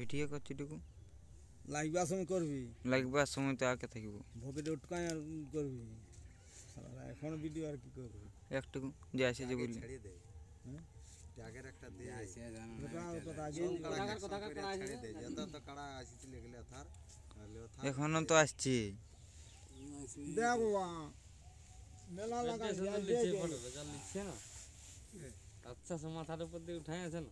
Video করছি কতটুকু লাগবার সময় করবি লাগবার সময় তো আগে থাকিব ভোকেটে উটকাই আর করবি এখন ভিডিও আর কি করবি একটুকু যে আসে যে বললি আগের হ্যাঁ? একটা দিয়ে রাজু কথা কাড়া আসিছিল গেলে তার এখনো তো আসছি না আচ্ছা মাথার উপর দিয়ে উঠাই আছে না